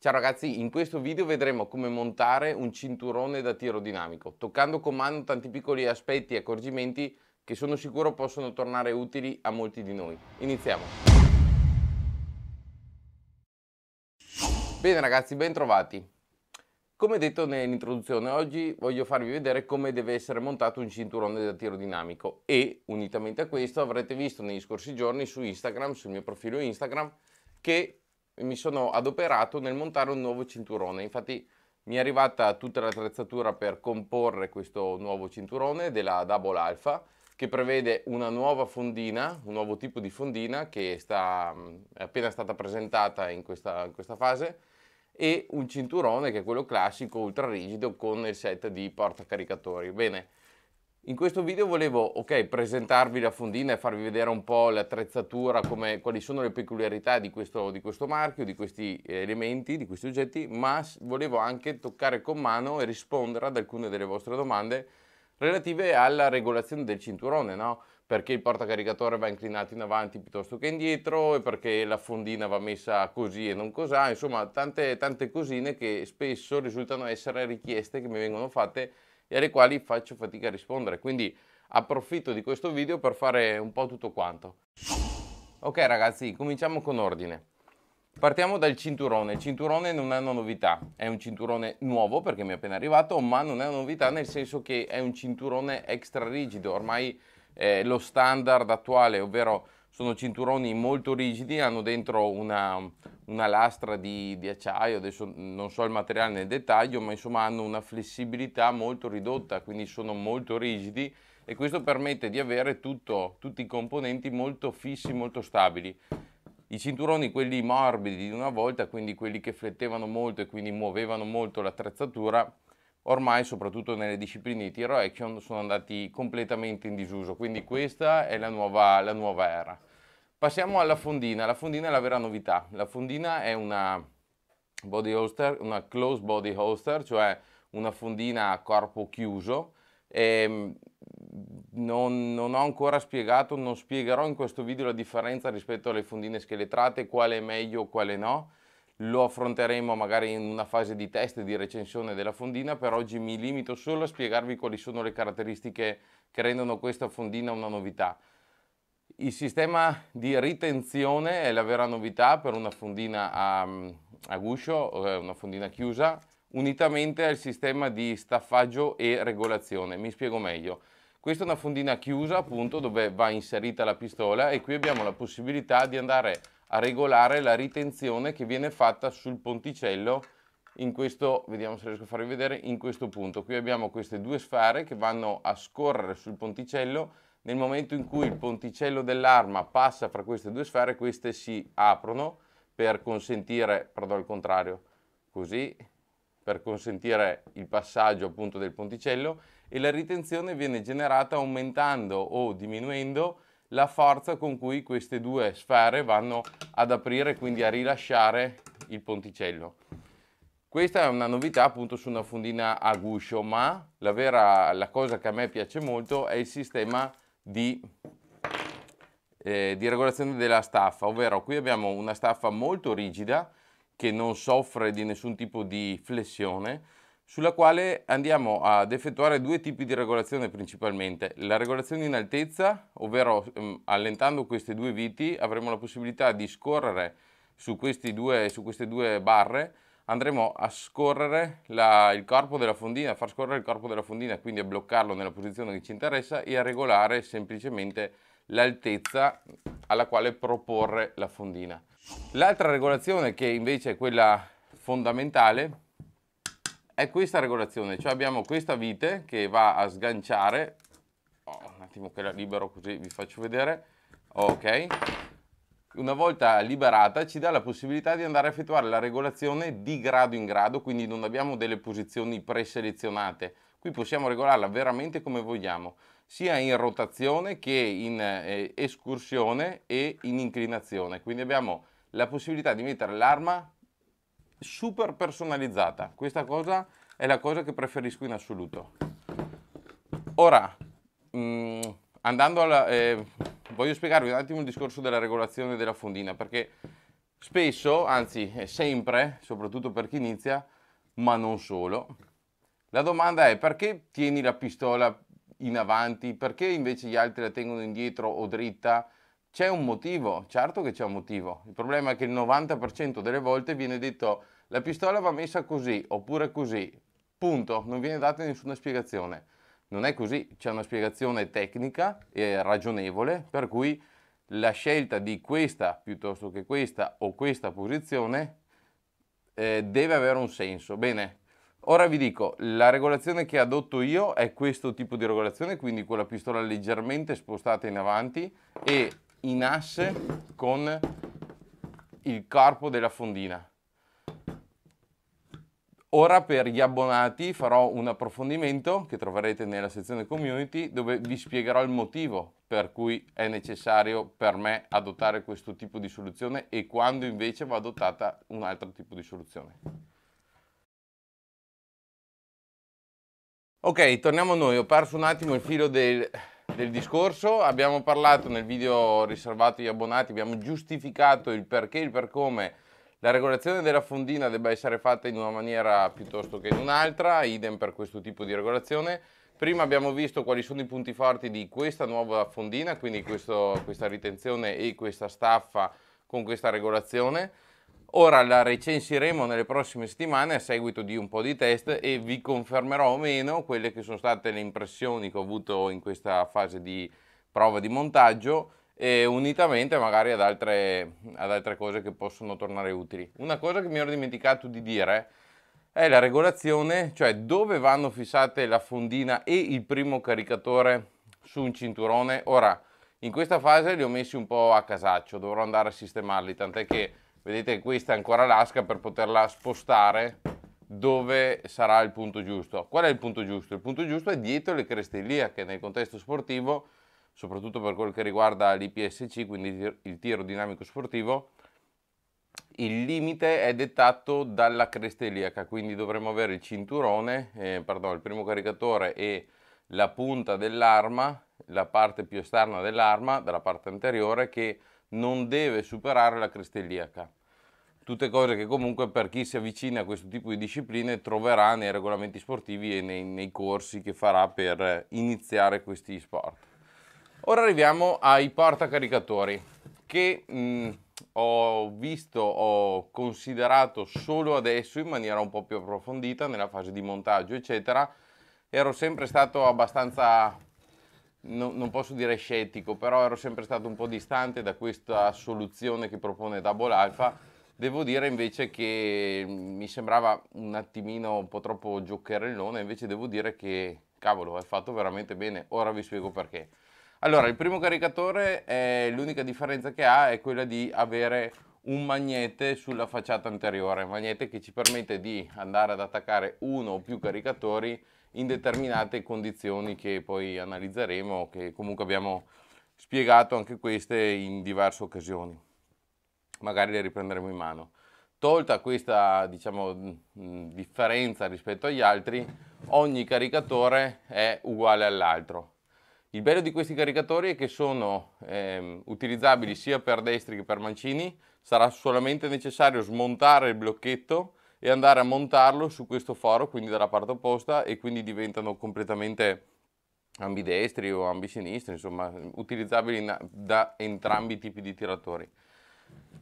Ciao ragazzi, in questo video vedremo come montare un cinturone da tiro dinamico, toccando con mano tanti piccoli aspetti e accorgimenti che sono sicuro possono tornare utili a molti di noi. Iniziamo! Bene ragazzi, bentrovati! Come detto nell'introduzione, oggi voglio farvi vedere come deve essere montato un cinturone da tiro dinamico e, unitamente a questo, avrete visto negli scorsi giorni su Instagram, sul mio profilo Instagram, che mi sono adoperato nel montare un nuovo cinturone. Infatti mi è arrivata tutta l'attrezzatura per comporre questo nuovo cinturone della Double Alpha che prevede una nuova fondina, un nuovo tipo di fondina che sta, è appena stata presentata in questa, in questa fase e un cinturone che è quello classico ultra rigido con il set di portacaricatori. Bene, in questo video volevo okay, presentarvi la fondina e farvi vedere un po' l'attrezzatura, quali sono le peculiarità di questo, di questo, marchio, di questi eh, elementi, di questi oggetti, ma volevo anche toccare con mano e rispondere ad alcune delle vostre domande relative alla regolazione del cinturone, no? perché il portacaricatore va inclinato in avanti piuttosto che indietro e perché la fondina va messa così e non così, insomma tante, tante cosine che spesso risultano essere richieste che mi vengono fatte e alle quali faccio fatica a rispondere. Quindi approfitto di questo video per fare un po' tutto quanto. Ok ragazzi, cominciamo con ordine. Partiamo dal cinturone. Il cinturone non è una novità, è un cinturone nuovo perché mi è appena arrivato, ma non è una novità nel senso che è un cinturone extra rigido, ormai eh, lo standard attuale, ovvero sono cinturoni molto rigidi, hanno dentro una, una lastra di, di, acciaio, adesso non so il materiale nel dettaglio, ma insomma hanno una flessibilità molto ridotta, quindi sono molto rigidi e questo permette di avere tutto, tutti i componenti molto fissi, molto stabili. I cinturoni, quelli morbidi di una volta, quindi quelli che flettevano molto e quindi muovevano molto l'attrezzatura, ormai soprattutto nelle discipline di tiro action sono andati completamente in disuso, quindi questa è la nuova, la nuova era. Passiamo alla fondina, la fondina è la vera novità, la fondina è una body holster, una close body holster, cioè una fondina a corpo chiuso, e ehm, non, non, ho ancora spiegato, non spiegherò in questo video la differenza rispetto alle fondine scheletrate, quale è meglio, quale no. Lo affronteremo magari in una fase di test e di recensione della fondina, per oggi mi limito solo a spiegarvi quali sono le caratteristiche che rendono questa fondina una novità. Il sistema di ritenzione è la vera novità per una fondina a, a guscio, eh, una fondina chiusa, unitamente al sistema di staffaggio e regolazione. Mi spiego meglio. Questa è una fondina chiusa appunto dove va inserita la pistola e qui abbiamo la possibilità di andare a regolare la ritenzione che viene fatta sul ponticello in questo, vediamo se riesco a farvi vedere, in questo punto. Qui abbiamo queste due sfere che vanno a scorrere sul ponticello nel momento in cui il ponticello dell'arma passa fra queste due sfere, queste si aprono per consentire, vado al contrario, così, per consentire il passaggio appunto del ponticello e la ritenzione viene generata aumentando o diminuendo la forza con cui queste due sfere vanno ad aprire, quindi a rilasciare il ponticello. Questa è una novità appunto su una fondina a guscio, ma la, vera, la cosa che a me piace molto è il sistema di, eh, di regolazione della staffa, ovvero qui abbiamo una staffa molto rigida che non soffre di nessun tipo di flessione, sulla quale andiamo ad effettuare due tipi di regolazione principalmente. La regolazione in altezza, ovvero ehm, allentando queste due viti avremo la possibilità di scorrere su, due, su queste due barre andremo a scorrere la, il corpo della fondina, a far scorrere il corpo della fondina, quindi a bloccarlo nella posizione che ci interessa e a regolare semplicemente l'altezza alla quale proporre la fondina. L'altra regolazione che invece è quella fondamentale è questa regolazione, cioè abbiamo questa vite che va a sganciare, oh, un attimo che la libero così vi faccio vedere, ok, una volta liberata ci dà la possibilità di andare a effettuare la regolazione di grado in grado, quindi non abbiamo delle posizioni preselezionate. Qui possiamo regolarla veramente come vogliamo, sia in rotazione che in eh, escursione e in inclinazione. Quindi abbiamo la possibilità di mettere l'arma super personalizzata. Questa cosa è la cosa che preferisco in assoluto. Ora, mh, mm, andando alla... Eh, voglio spiegarvi un attimo il discorso della regolazione della fondina, perché spesso, anzi sempre, soprattutto per chi inizia, ma non solo, la domanda è perché tieni la pistola in avanti, perché invece gli altri la tengono indietro o dritta? C'è un motivo, certo che c'è un motivo. Il problema è che il 90% delle volte viene detto la pistola va messa così oppure così, punto, non viene data nessuna spiegazione. Non è così, c'è una spiegazione tecnica e ragionevole per cui la scelta di questa piuttosto che questa o questa posizione eh, deve avere un senso. Bene, ora vi dico, la regolazione che adotto io è questo tipo di regolazione, quindi con la pistola leggermente spostata in avanti e in asse con il corpo della fondina. Ora per gli abbonati farò un approfondimento che troverete nella sezione community dove vi spiegherò il motivo per cui è necessario per me adottare questo tipo di soluzione e quando invece va adottata un altro tipo di soluzione. Ok, torniamo a noi. Ho perso un attimo il filo del, del discorso. Abbiamo parlato nel video riservato agli abbonati, abbiamo giustificato il perché, e il per come la regolazione della fondina debba essere fatta in una maniera piuttosto che in un'altra, idem per questo tipo di regolazione. Prima abbiamo visto quali sono i punti forti di questa nuova fondina, quindi questo, questa ritenzione e questa staffa con questa regolazione. Ora la recensiremo nelle prossime settimane a seguito di un po' di test e vi confermerò o meno quelle che sono state le impressioni che ho avuto in questa fase di prova di montaggio e unitamente magari ad altre, ad altre cose che possono tornare utili. Una cosa che mi ero dimenticato di dire è la regolazione, cioè dove vanno fissate la fondina e il primo caricatore su un cinturone. Ora, in questa fase li ho messi un po' a casaccio, dovrò andare a sistemarli, tant'è che vedete questa è ancora l'asca per poterla spostare dove sarà il punto giusto. Qual è il punto giusto? Il punto giusto è dietro le creste che nel contesto sportivo soprattutto per quel che riguarda l'IPSC, quindi il tiro dinamico sportivo, il limite è dettato dalla cresta iliaca, quindi dovremmo avere il cinturone, eh, pardon, il primo caricatore e la punta dell'arma, la parte più esterna dell'arma, dalla parte anteriore, che non deve superare la cresta iliaca. Tutte cose che comunque per chi si avvicina a questo tipo di discipline troverà nei regolamenti sportivi e nei, nei corsi che farà per iniziare questi sport. Ora arriviamo ai portacaricatori che mh, mm, ho visto, ho considerato solo adesso in maniera un po' più approfondita nella fase di montaggio eccetera. Ero sempre stato abbastanza, no, non posso dire scettico, però ero sempre stato un po' distante da questa soluzione che propone Double Alpha Devo dire invece che mm, mi sembrava un attimino un po' troppo giocherellone, invece devo dire che, cavolo, è fatto veramente bene. Ora vi spiego perché. Allora, il primo caricatore, è, eh, l'unica differenza che ha è quella di avere un magnete sulla facciata anteriore, un magnete che ci permette di andare ad attaccare uno o più caricatori in determinate condizioni che poi analizzeremo, che comunque abbiamo spiegato anche queste in diverse occasioni. Magari le riprenderemo in mano. Tolta questa diciamo, differenza rispetto agli altri, ogni caricatore è uguale all'altro. Il bello di questi caricatori è che sono ehm, utilizzabili sia per destri che per mancini, sarà solamente necessario smontare il blocchetto e andare a montarlo su questo foro, quindi dalla parte opposta e quindi diventano completamente ambidestri o ambisinistri, insomma utilizzabili in, da entrambi i tipi di tiratori.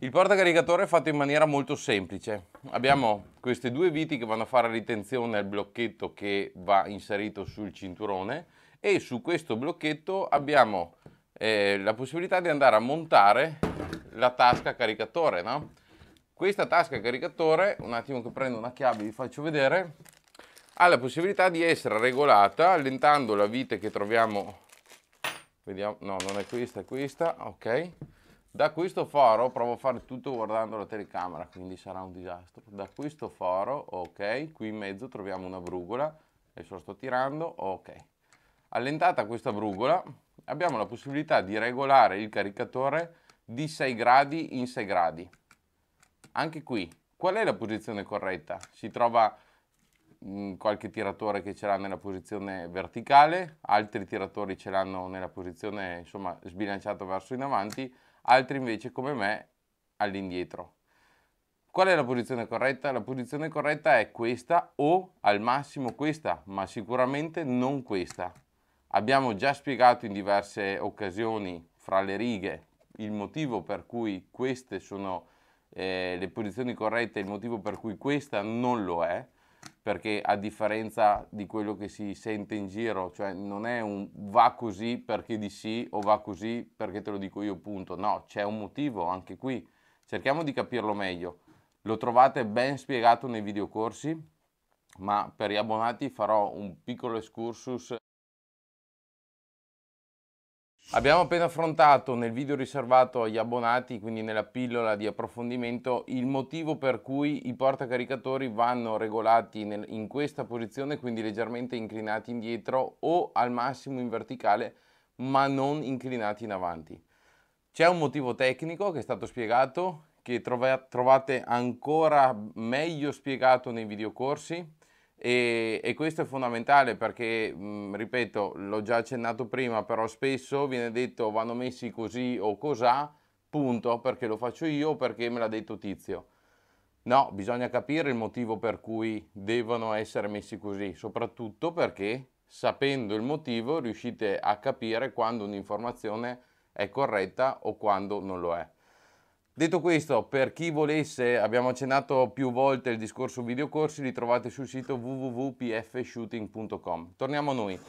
Il portacaricatore è fatto in maniera molto semplice. Abbiamo queste due viti che vanno a fare ritenzione al blocchetto che va inserito sul cinturone e su questo blocchetto abbiamo eh, la possibilità di andare a montare la tasca caricatore. No? Questa tasca caricatore, un attimo che prendo una chiave vi faccio vedere, ha la possibilità di essere regolata allentando la vite che troviamo, vediamo, no non è questa, è questa, ok, da questo foro, provo a fare tutto guardando la telecamera, quindi sarà un disastro, da questo foro, ok, qui in mezzo troviamo una brugola, adesso sto tirando, ok, Allentata questa brugola abbiamo la possibilità di regolare il caricatore di 6 gradi in 6 gradi. Anche qui, qual è la posizione corretta? Si trova mm, qualche tiratore che ce l'ha nella posizione verticale, altri tiratori ce l'hanno nella posizione insomma sbilanciata verso in avanti, altri invece come me all'indietro. Qual è la posizione corretta? La posizione corretta è questa o al massimo questa, ma sicuramente non questa. Abbiamo già spiegato in diverse occasioni, fra le righe, il motivo per cui queste sono eh, le posizioni corrette il motivo per cui questa non lo è, perché a differenza di quello che si sente in giro, cioè non è un va così perché di sì o va così perché te lo dico io punto, no, c'è un motivo anche qui, cerchiamo di capirlo meglio, lo trovate ben spiegato nei videocorsi, ma per gli abbonati farò un piccolo excursus Abbiamo appena affrontato nel video riservato agli abbonati, quindi nella pillola di approfondimento, il motivo per cui i portacaricatori vanno regolati nel, in questa posizione, quindi leggermente inclinati indietro o al massimo in verticale, ma non inclinati in avanti. C'è un motivo tecnico che è stato spiegato, che trovate ancora meglio spiegato nei videocorsi, e, e, questo è fondamentale perché, mh, ripeto, l'ho già accennato prima, però spesso viene detto vanno messi così o cos'ha, punto, perché lo faccio io o perché me l'ha detto tizio. No, bisogna capire il motivo per cui devono essere messi così, soprattutto perché sapendo il motivo riuscite a capire quando un'informazione è corretta o quando non lo è. Detto questo, per chi volesse, abbiamo accennato più volte il discorso videocorsi, li trovate sul sito www.pfshooting.com. Torniamo a noi.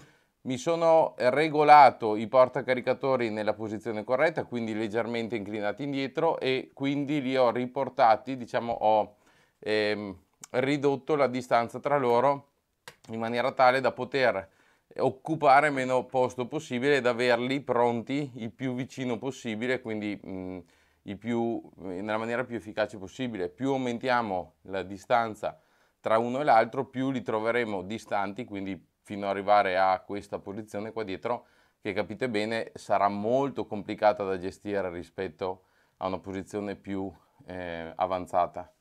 Mi sono regolato i portacaricatori nella posizione corretta, quindi leggermente inclinati indietro e quindi li ho riportati, diciamo ho ehm, ridotto la distanza tra loro in maniera tale da poter occupare meno posto possibile ed averli pronti il più vicino possibile, quindi mh, più, nella maniera più efficace possibile. Più aumentiamo la distanza tra uno e l'altro, più li troveremo distanti, quindi fino ad arrivare a questa posizione qua dietro, che capite bene sarà molto complicata da gestire rispetto a una posizione più eh, avanzata.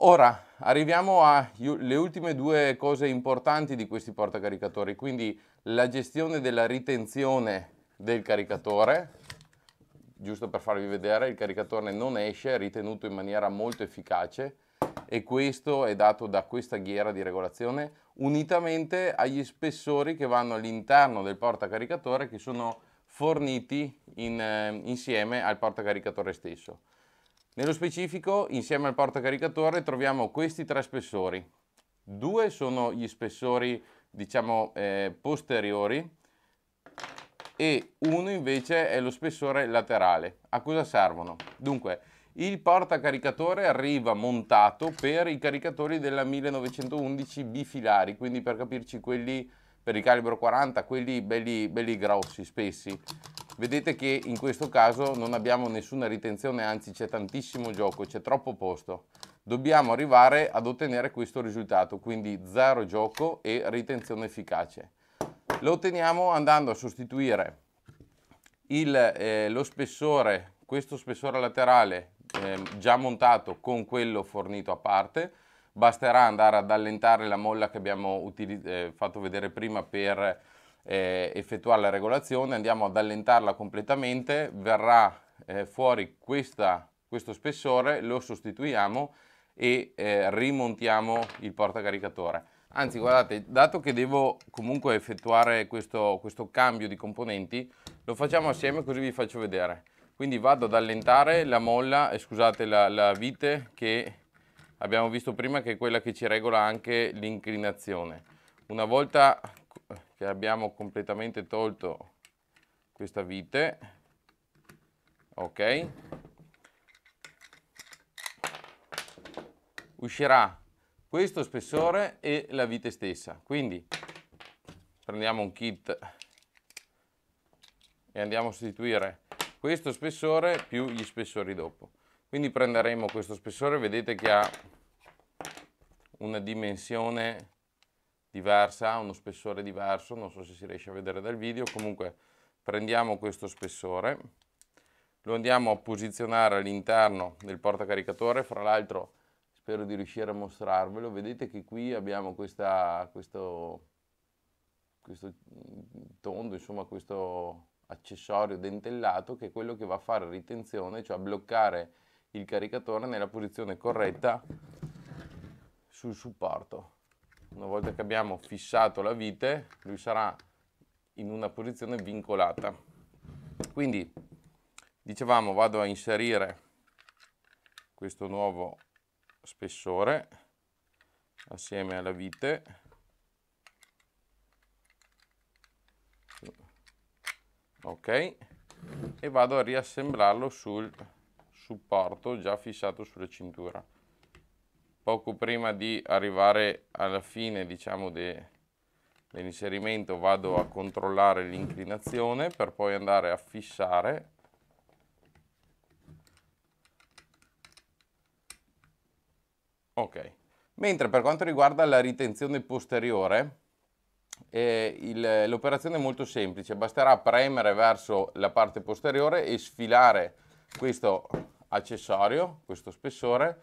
Ora arriviamo alle ultime due cose importanti di questi portacaricatori, quindi la gestione della ritenzione del caricatore, giusto per farvi vedere, il caricatore non esce, è ritenuto in maniera molto efficace e questo è dato da questa ghiera di regolazione unitamente agli spessori che vanno all'interno del portacaricatore che sono forniti in, eh, insieme al portacaricatore stesso. Nello specifico, insieme al portacaricatore troviamo questi tre spessori. Due sono gli spessori, diciamo, eh, posteriori, e uno invece è lo spessore laterale. A cosa servono? Dunque, il portacaricatore arriva montato per i caricatori della 1911 bifilari, quindi per capirci quelli per il calibro 40, quelli belli, belli grossi, spessi. Vedete che in questo caso non abbiamo nessuna ritenzione, anzi c'è tantissimo gioco, c'è troppo posto. Dobbiamo arrivare ad ottenere questo risultato, quindi zero gioco e ritenzione efficace. Lo otteniamo andando a sostituire il, eh, lo spessore, questo spessore laterale eh, già montato con quello fornito a parte, basterà andare ad allentare la molla che abbiamo eh, fatto vedere prima per eh, effettuare la regolazione, andiamo ad allentarla completamente, verrà eh, fuori questa, questo spessore, lo sostituiamo e eh, rimontiamo il portacaricatore. Anzi, guardate, dato che devo comunque effettuare questo, questo cambio di componenti, lo facciamo assieme così vi faccio vedere. Quindi vado ad allentare la molla, eh, scusate, la, la vite che abbiamo visto prima che è quella che ci regola anche l'inclinazione. Una volta che abbiamo completamente tolto questa vite, ok, uscirà questo spessore e la vite stessa. Quindi prendiamo un kit e andiamo a sostituire questo spessore più gli spessori dopo. Quindi prenderemo questo spessore, vedete che ha una dimensione diversa, uno spessore diverso, non so se si riesce a vedere dal video, comunque prendiamo questo spessore, lo andiamo a posizionare all'interno del portacaricatore, fra l'altro spero di riuscire a mostrarvelo. Vedete che qui abbiamo questa, questo, questo mm, tondo, insomma questo accessorio dentellato che è quello che va a fare ritenzione, cioè a bloccare il caricatore nella posizione corretta sul supporto. Una volta che abbiamo fissato la vite, lui sarà in una posizione vincolata. Quindi, dicevamo, vado a inserire questo nuovo spessore assieme alla vite ok e vado a riassemblarlo sul supporto già fissato sulla cintura poco prima di arrivare alla fine diciamo de, dell'inserimento vado a controllare l'inclinazione per poi andare a fissare Ok. Mentre per quanto riguarda la ritenzione posteriore, eh, l'operazione è molto semplice, basterà premere verso la parte posteriore e sfilare questo accessorio, questo spessore,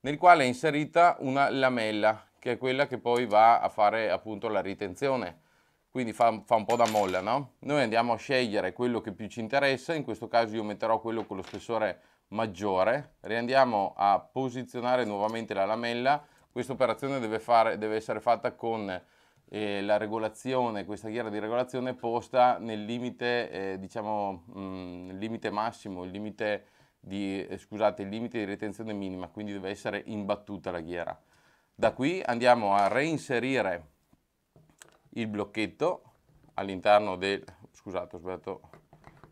nel quale è inserita una lamella, che è quella che poi va a fare appunto la ritenzione. Quindi fa, fa un po' da molla, no? Noi andiamo a scegliere quello che più ci interessa, in questo caso io metterò quello con lo spessore maggiore, riandiamo a posizionare nuovamente la lamella, questa operazione deve, fare, deve essere fatta con eh, la regolazione, questa ghiera di regolazione posta nel limite, eh, diciamo, mh, mm, limite massimo, il limite di, eh, scusate, il limite di ritenzione minima, quindi deve essere imbattuta la ghiera. Da qui andiamo a reinserire il blocchetto all'interno del, scusate ho sbagliato,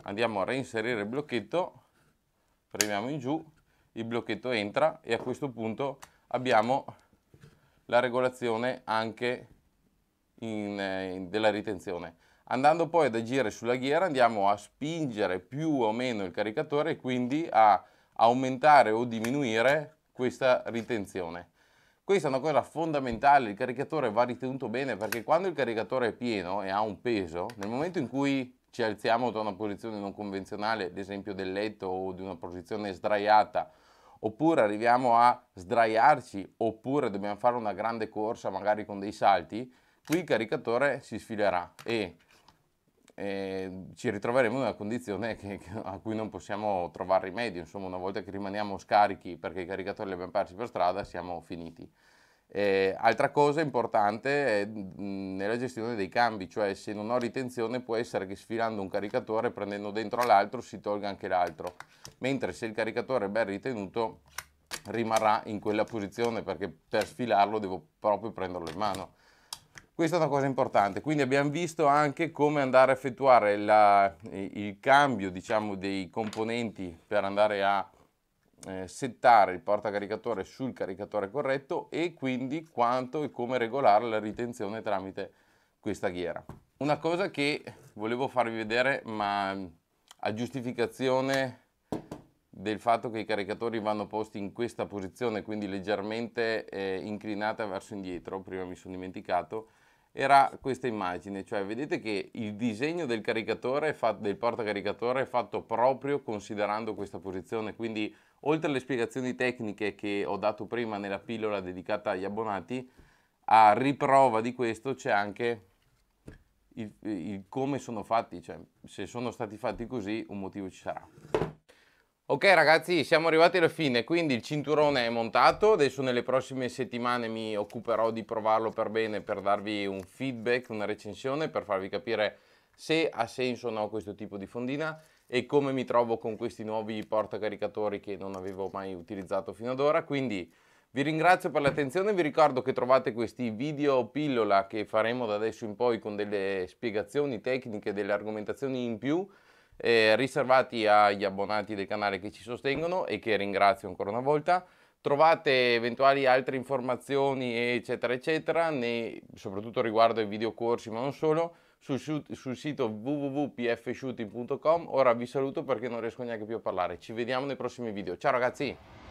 andiamo a reinserire il blocchetto premiamo in giù, il blocchetto entra e a questo punto abbiamo la regolazione anche in, eh, in, della ritenzione. Andando poi ad agire sulla ghiera andiamo a spingere più o meno il caricatore e quindi a aumentare o diminuire questa ritenzione. Questa è una cosa fondamentale, il caricatore va ritenuto bene perché quando il caricatore è pieno e ha un peso, nel momento in cui ci alziamo da una posizione non convenzionale, ad esempio del letto o di una posizione sdraiata, oppure arriviamo a sdraiarci, oppure dobbiamo fare una grande corsa magari con dei salti, qui il caricatore si sfilerà e eh, ci ritroveremo in una condizione che, che, a cui non possiamo trovare rimedio, insomma una volta che rimaniamo scarichi perché i caricatori li abbiamo persi per strada siamo finiti. Eh, altra cosa importante è nella gestione dei cambi, cioè se non ho ritenzione può essere che sfilando un caricatore prendendo dentro l'altro si tolga anche l'altro, mentre se il caricatore è ben ritenuto rimarrà in quella posizione perché per sfilarlo devo proprio prenderlo in mano. Questa è una cosa importante, quindi abbiamo visto anche come andare a effettuare la, il cambio diciamo, dei componenti per andare a eh, settare il portacaricatore sul caricatore corretto e quindi quanto e come regolare la ritenzione tramite questa ghiera. Una cosa che volevo farvi vedere ma a giustificazione del fatto che i caricatori vanno posti in questa posizione quindi leggermente eh, inclinata verso indietro, prima mi sono dimenticato, era questa immagine, cioè vedete che il disegno del caricatore, fatto, del portacaricatore è fatto proprio considerando questa posizione, quindi oltre alle spiegazioni tecniche che ho dato prima nella pillola dedicata agli abbonati, a riprova di questo c'è anche il, il come sono fatti, cioè se sono stati fatti così un motivo ci sarà. Ok ragazzi, siamo arrivati alla fine, quindi il cinturone è montato, adesso nelle prossime settimane mi occuperò di provarlo per bene per darvi un feedback, una recensione, per farvi capire se ha senso o no questo tipo di fondina e come mi trovo con questi nuovi portacaricatori che non avevo mai utilizzato fino ad ora, quindi vi ringrazio per l'attenzione, vi ricordo che trovate questi video pillola che faremo da adesso in poi con delle spiegazioni tecniche, delle argomentazioni in più eh, riservati agli abbonati del canale che ci sostengono e che ringrazio ancora una volta. Trovate eventuali altre informazioni eccetera eccetera, nei, soprattutto riguardo ai videocorsi ma non solo, sul, sul sito www.pfshooting.com. Ora vi saluto perché non riesco neanche più a parlare. Ci vediamo nei prossimi video. Ciao ragazzi!